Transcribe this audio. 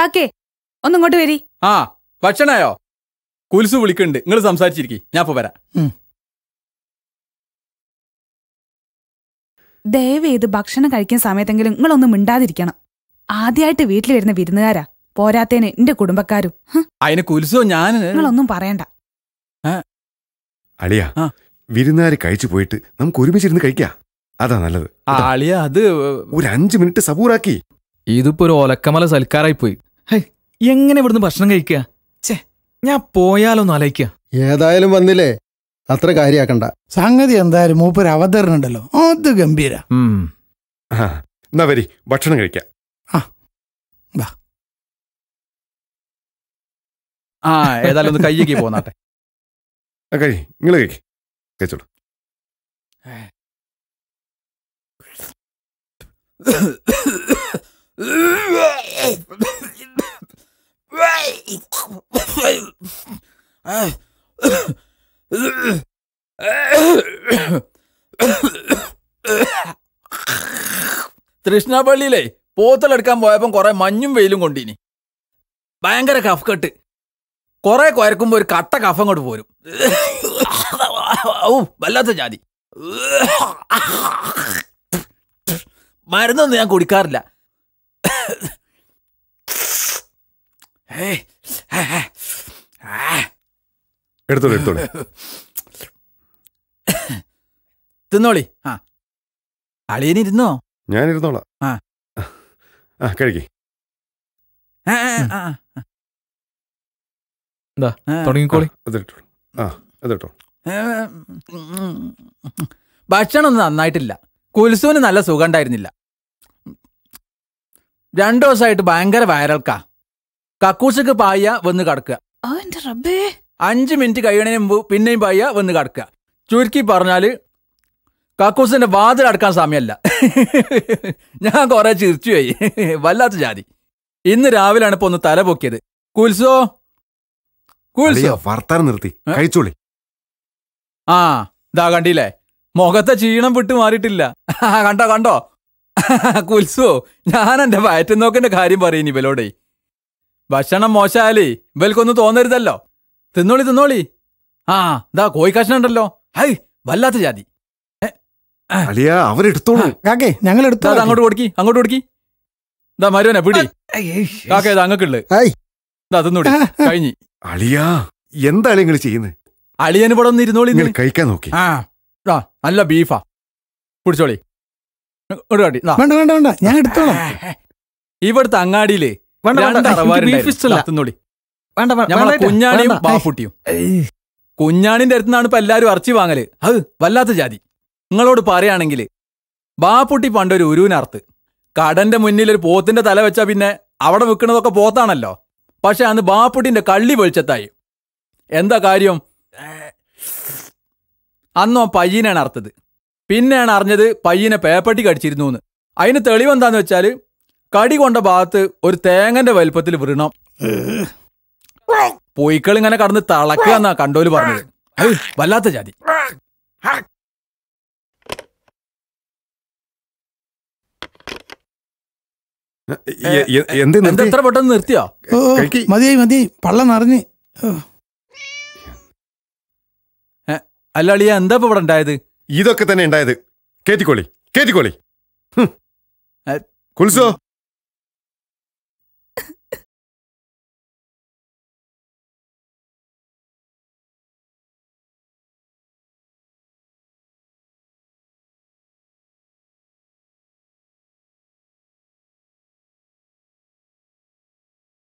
കാക്കേ ഒന്നിങ്ങോട്ട് വരി ആ ഭക്ഷണായോ കുൽസ് വിളിക്കുന്നുണ്ട് നിങ്ങൾ സംസാരിച്ചിരിക്കും ഞാൻ ഇപ്പൊ വരാം ദയവേത് ഭക്ഷണം കഴിക്കുന്ന സമയത്തെങ്കിലും നിങ്ങളൊന്നും മിണ്ടാതിരിക്കണം ആദ്യമായിട്ട് വീട്ടിൽ വരുന്ന വിരുന്നുകാരാ പോരാത്തേന് എന്റെ കുടുംബക്കാരും അതിന് കുൽസോ ഞാൻ നിങ്ങളൊന്നും പറയണ്ട അളിയ വിരുന്നുകാര് കഴിച്ചു പോയിട്ട് നമുക്ക് ഒരുമിച്ചിരുന്ന് കഴിക്കാം അതാ നല്ലത് അളിയ അത് ഒരു അഞ്ചു മിനിറ്റ് സബൂറാക്കി ഇതിപ്പോ ഒരു ഒലക്കമല സൽക്കാരായി പോയി എങ്ങനെ ഇവിടുന്ന് ഭക്ഷണം കഴിക്ക ചേ ഞാൻ പോയാലോന്ന് ആലോചിക്ക ഏതായാലും വന്നില്ലേ അത്ര കാര്യാക്കണ്ട സംഗതി എന്തായാലും മൂപ്പര് അവതരണം ഉണ്ടല്ലോ അത് ഗംഭീര വരി ഭക്ഷണം കഴിക്ക ആ ഏതായാലും കഴിച്ചോളൂ തൃഷ്ണപ്പള്ളിയിലെ പോത്തലെടുക്കാൻ പോയപ്പം കുറെ മഞ്ഞും വെയിലും കൊണ്ടിനി ഭയങ്കര കഫ് കെട്ട് കുറെ കുരക്കുമ്പോ ഒരു കട്ട കഫം കൊണ്ട് പോരും ഔ വല്ലാത്ത ജാതി മരുന്നൊന്നും ഞാൻ കുടിക്കാറില്ല എടുത്തോളൂ എടുത്തോളൂ തിന്നോളി ആ അളിയനിരുന്നോ ഞാൻ ഇരുന്നോളാം ആ ആ കഴിക്കേ എന്താ തുടങ്ങിക്കോളി അതിട്ടോളൂ ആ അതിട്ടോളൂ ഭക്ഷണം നന്നായിട്ടില്ല കുൽസുവിന് നല്ല സുഖം ഉണ്ടായിരുന്നില്ല രണ്ടു ദിവസമായിട്ട് ഭയങ്കര വയറൽക്കാ കക്കൂസക്ക് പായ വന്ന് കടക്കുക അഞ്ച് മിനിറ്റ് കഴിയണതിന് മുമ്പ് പിന്നെയും പായ വന്ന് കടക്കുക ചുരുക്കി പറഞ്ഞാല് കക്കൂസിന്റെ വാതിൽ അടക്കാൻ സമയമല്ല ഞാൻ കുറെ ചിരിച്ചുപോയി വല്ലാത്ത ജാതി ഇന്ന് രാവിലെയാണ് ഇപ്പൊ ഒന്ന് തല പൊക്കിയത് കുൽസോ കുൽസോ വർത്താനം നിർത്തി കഴിച്ചോളി ആ ഇതാ കണ്ടില്ലേ മുഖത്തെ ചീണം വിട്ടു മാറിയിട്ടില്ല കണ്ടോ കണ്ടോ കുൽസോ ഞാൻ എന്റെ വയറ്റിൽ നോക്കേണ്ട കാര്യം പറയുന്നു ഇവലോടെ ഭക്ഷണം മോശമായാലേ ഇവൽക്കൊന്നും തോന്നരുതല്ലോ തിന്നോളി തിന്നോളി ആ ദാ കോഴി കഷ്ണം ഉണ്ടല്ലോ ഹൈ വല്ലാത്ത ജാതി കാക്കേ ഞങ്ങൾ എടുത്തോ അങ്ങോട്ട് കൊടുക്കി അങ്ങോട്ട് കൊടുക്കി ഇതാ മരുവനെ പിടി കാക്കേ ഇത് അങ്ങക്കുള്ളു ഇതാ തിന്നോടി കഴിഞ്ഞി അളിയ എന്താ നിങ്ങൾ ചെയ്യുന്നത് അളിയന് ഇവിടെ ഒന്ന് ഇരുന്നോളി കഴിക്കാൻ നോക്കി ആ നല്ല ബീഫാ പിടിച്ചോളി വേണ്ട വേണ്ട വേണ്ട ഞാൻ എടുത്തോളാം ഇവിടുത്തെ അങ്ങാടിയിലേ കുഞ്ഞാണിയും ബാപ്പുട്ടിയും കുഞ്ഞാണിന്റെ അടുത്തുനിന്നാണ് ഇപ്പൊ എല്ലാരും അറച്ചി വാങ്ങല് അത് വല്ലാത്ത ജാതി നിങ്ങളോട് പറയുകയാണെങ്കിൽ ബാപ്പുട്ടി പണ്ടൊരു ഉരുവിനർത്ത് കടന്റെ മുന്നിൽ ഒരു പോത്തിന്റെ തല വെച്ചാ പിന്നെ അവിടെ വിൽക്കുന്നതൊക്കെ പോത്താണല്ലോ പക്ഷെ അന്ന് ബാപ്പുട്ടിന്റെ കള്ളി വെളിച്ചത്തായി എന്താ കാര്യം അന്നോ പയ്യനാണ് അർത്തത് പിന്നെയാണ് അറിഞ്ഞത് പയ്യനെ പേപ്പട്ടി കടിച്ചിരുന്നു എന്ന് അതിന് തെളിവെന്താന്ന് വെച്ചാല് കടി കൊണ്ട ഭാഗത്ത് ഒരു തേങ്ങന്റെ വലുപ്പത്തിൽ വൃണം പൊയ്ക്കൾ ഇങ്ങനെ കടന്ന് തളക്കുക എന്നാ കണ്ടോല് പറഞ്ഞത് വല്ലാത്ത ജാതി എത്ര പെട്ടെന്ന് നിർത്തിയോ മതിയായി മതി പള്ള നിറഞ്ഞ് അല്ല എന്താ ഇപ്പൊ ഇവിടെ ഉണ്ടായത് ഇതൊക്കെ തന്നെ ഉണ്ടായത് കേറ്റിക്കോളി കേറ്റിക്കോളി കുൽസോ